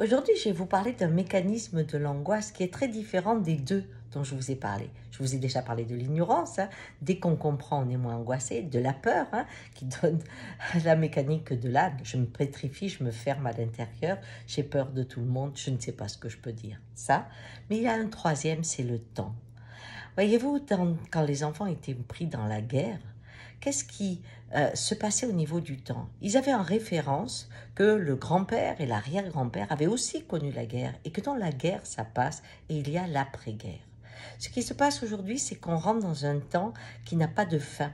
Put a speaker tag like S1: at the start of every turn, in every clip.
S1: Aujourd'hui, je vais vous parler d'un mécanisme de l'angoisse qui est très différent des deux dont je vous ai parlé. Je vous ai déjà parlé de l'ignorance. Hein. Dès qu'on comprend, on est moins angoissé. De la peur, hein, qui donne la mécanique de l'âme. Je me pétrifie, je me ferme à l'intérieur. J'ai peur de tout le monde. Je ne sais pas ce que je peux dire. Ça. Mais il y a un troisième, c'est le temps. Voyez-vous, quand les enfants étaient pris dans la guerre, qu'est-ce qui euh, se passait au niveau du temps Ils avaient en référence que le grand-père et l'arrière-grand-père avaient aussi connu la guerre et que dans la guerre, ça passe et il y a l'après-guerre. Ce qui se passe aujourd'hui, c'est qu'on rentre dans un temps qui n'a pas de fin.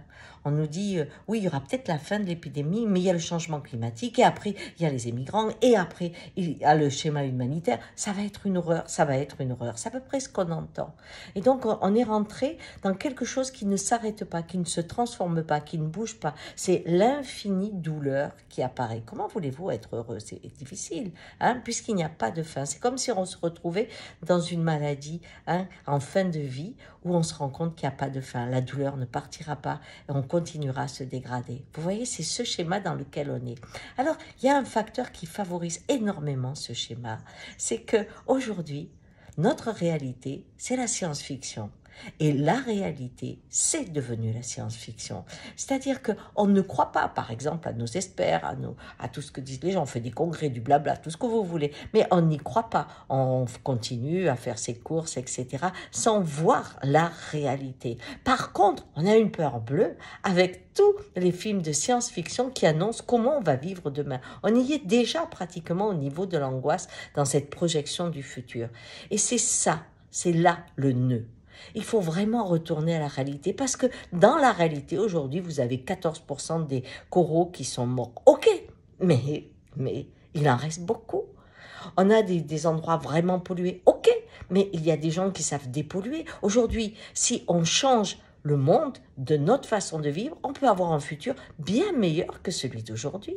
S1: On nous dit, euh, oui, il y aura peut-être la fin de l'épidémie, mais il y a le changement climatique, et après, il y a les émigrants, et après, il y a le schéma humanitaire. Ça va être une horreur, ça va être une horreur. C'est à peu près ce qu'on entend. Et donc, on est rentré dans quelque chose qui ne s'arrête pas, qui ne se transforme pas, qui ne bouge pas. C'est l'infinie douleur qui apparaît. Comment voulez-vous être heureux C'est difficile, hein, puisqu'il n'y a pas de fin. C'est comme si on se retrouvait dans une maladie, hein, en fin de vie où on se rend compte qu'il n'y a pas de fin. La douleur ne partira pas et on continuera à se dégrader. Vous voyez, c'est ce schéma dans lequel on est. Alors, il y a un facteur qui favorise énormément ce schéma, c'est que aujourd'hui, notre réalité, c'est la science-fiction. Et la réalité, c'est devenu la science-fiction. C'est-à-dire qu'on ne croit pas, par exemple, à nos experts, à, à tout ce que disent les gens. On fait des congrès, du blabla, tout ce que vous voulez. Mais on n'y croit pas. On continue à faire ses courses, etc., sans voir la réalité. Par contre, on a une peur bleue avec tous les films de science-fiction qui annoncent comment on va vivre demain. On y est déjà pratiquement au niveau de l'angoisse dans cette projection du futur. Et c'est ça, c'est là le nœud. Il faut vraiment retourner à la réalité parce que dans la réalité, aujourd'hui, vous avez 14% des coraux qui sont morts. Ok, mais, mais il en reste beaucoup. On a des, des endroits vraiment pollués. Ok, mais il y a des gens qui savent dépolluer. Aujourd'hui, si on change le monde de notre façon de vivre, on peut avoir un futur bien meilleur que celui d'aujourd'hui.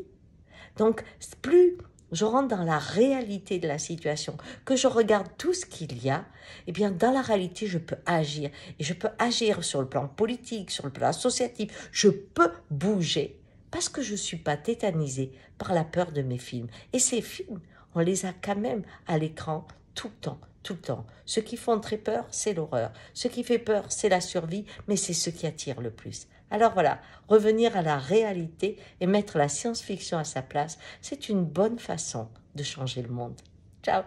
S1: Donc, plus je rentre dans la réalité de la situation, que je regarde tout ce qu'il y a, et eh bien, dans la réalité, je peux agir. Et je peux agir sur le plan politique, sur le plan associatif. Je peux bouger parce que je ne suis pas tétanisé par la peur de mes films. Et ces films, on les a quand même à l'écran tout le temps, tout le temps. Ce qui font très peur, c'est l'horreur. Ce qui fait peur, c'est la survie, mais c'est ce qui attire le plus. Alors voilà, revenir à la réalité et mettre la science-fiction à sa place, c'est une bonne façon de changer le monde. Ciao